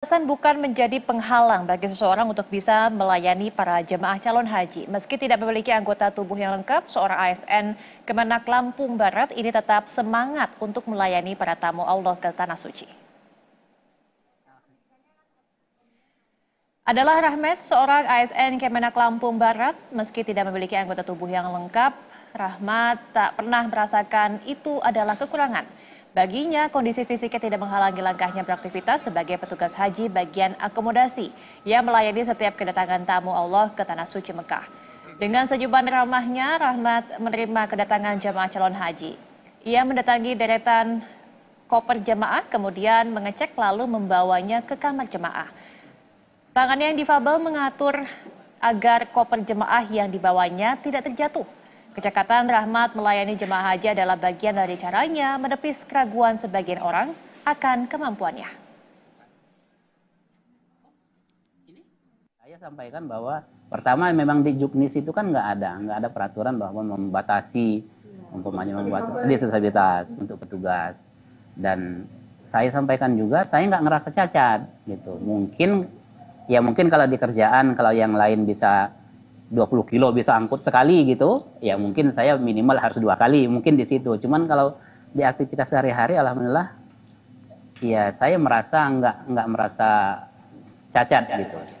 Alasan bukan menjadi penghalang bagi seseorang untuk bisa melayani para jemaah calon haji. Meski tidak memiliki anggota tubuh yang lengkap, seorang ASN Kemenak Lampung Barat ini tetap semangat untuk melayani para tamu Allah ke Tanah Suci. Adalah Rahmat, seorang ASN Kemenak Lampung Barat, meski tidak memiliki anggota tubuh yang lengkap, Rahmat tak pernah merasakan itu adalah kekurangan. Baginya, kondisi fisiknya tidak menghalangi langkahnya beraktivitas sebagai petugas haji bagian akomodasi yang melayani setiap kedatangan tamu Allah ke Tanah Suci Mekah. Dengan sejuban ramahnya, Rahmat menerima kedatangan jemaah calon haji. Ia mendatangi deretan koper jemaah, kemudian mengecek lalu membawanya ke kamar jemaah. Tangannya yang difabel mengatur agar koper jemaah yang dibawanya tidak terjatuh. Kecekatan Rahmat melayani jemaah haji adalah bagian dari caranya menepis keraguan sebagian orang akan kemampuannya. Saya sampaikan bahwa pertama memang di Juknis itu kan nggak ada, nggak ada peraturan bahwa membatasi umpamanya membuat disabilitas untuk petugas dan saya sampaikan juga saya nggak ngerasa cacat gitu mungkin ya mungkin kalau di kerjaan kalau yang lain bisa 20 kilo bisa angkut sekali gitu, ya mungkin saya minimal harus dua kali, mungkin di situ. Cuman kalau di aktivitas sehari-hari, alhamdulillah, ya saya merasa nggak nggak merasa cacat gitu.